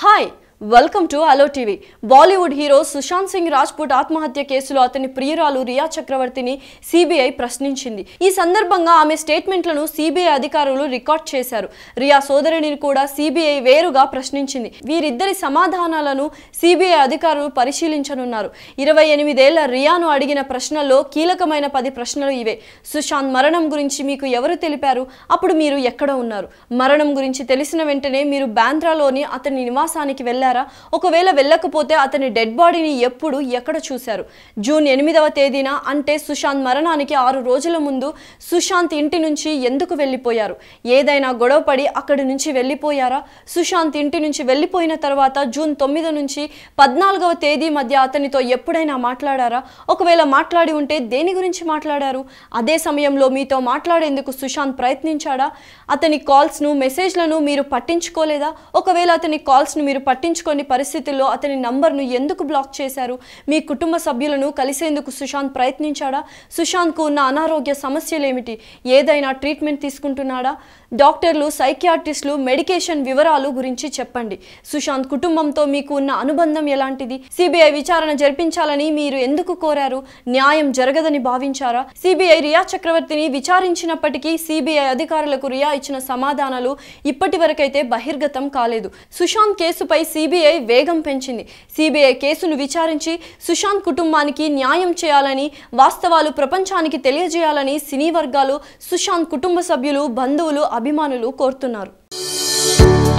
はい welcome to అలో TV Bollywood hero Sushant Singh Rajput ఆత్మహత్య కేసులో అతని ప్రియురాలు రియా చక్రవర్తిని సిబిఐ ప్రశ్నించింది ఈ సందర్భంగా ఆమె స్టేట్మెంట్లను సిబిఐ అధికారులు రికార్డ్ చేశారు రియా సోదరిని కూడా సిబిఐ వేరుగా ప్రశ్నించింది వీరిద్దరి సమాధానాలను సిబిఐ అధికారులు పరిశీలించనున్నారు ఇరవై ఎనిమిదేళ్ల రియాను అడిగిన ప్రశ్నల్లో కీలకమైన పది ప్రశ్నలు ఇవే సుశాంత్ మరణం గురించి మీకు ఎవరు తెలిపారు అప్పుడు మీరు ఎక్కడ ఉన్నారు మరణం గురించి తెలిసిన వెంటనే మీరు బాంద్రాలోని అతని నివాసానికి వెళ్ళారు వెళ్లారా ఒకవేళ వెళ్ళకపోతే అతని డెడ్ బాడీని ఎప్పుడు ఎక్కడ చూశారు జూన్ ఎనిమిదవ తేదీన అంటే సుశాంత్ మరణానికి ఆరు రోజుల ముందు సుశాంత్ ఇంటి నుంచి ఎందుకు వెళ్ళిపోయారు ఏదైనా గొడవపడి అక్కడి నుంచి వెళ్ళిపోయారా సుశాంత్ ఇంటి నుంచి వెళ్ళిపోయిన తర్వాత జూన్ తొమ్మిది నుంచి పద్నాలుగవ తేదీ మధ్య అతనితో ఎప్పుడైనా మాట్లాడారా ఒకవేళ మాట్లాడి ఉంటే దేని గురించి మాట్లాడారు అదే సమయంలో మీతో మాట్లాడేందుకు సుశాంత్ ప్రయత్నించాడా అతని కాల్స్ను మెసేజ్లను మీరు పట్టించుకోలేదా ఒకవేళ అతని కాల్స్ను మీరు పట్టించు ఊహించుకోని పరిస్థితుల్లో అతని నంబర్ను ఎందుకు బ్లాక్ చేశారు మీ కుటుంబ సభ్యులను కలిసేందుకు సుశాంత్ ప్రయత్నించాడా సుశాంత్కు ఉన్న అనారోగ్య సమస్యలేమిటి ఏదైనా ట్రీట్మెంట్ తీసుకుంటున్నాడా డాక్టర్లు సైకియాట్రిస్టులు మెడికేషన్ వివరాలు గురించి చెప్పండి సుశాంత్ కుటుంబంతో మీకు ఉన్న అనుబంధం ఎలాంటిది సిబిఐ విచారణ జరిపించాలని మీరు ఎందుకు కోరారు న్యాయం జరగదని భావించారా సిబిఐ రియా చక్రవర్తిని విచారించినప్పటికీ సిబిఐ అధికారులకు రియా ఇచ్చిన సమాధానాలు ఇప్పటి వరకైతే బహిర్గతం కాలేదు సుశాంత్ కేసుపై సిబిఐ సిబిఐ వేగం పెంచింది సిబిఐ కేసును విచారించి సుశాంత్ కుటుంబానికి న్యాయం చేయాలని వాస్తవాలు ప్రపంచానికి తెలియజేయాలని సినీ వర్గాలు సుశాంత్ కుటుంబ సభ్యులు బంధువులు అభిమానులు కోరుతున్నారు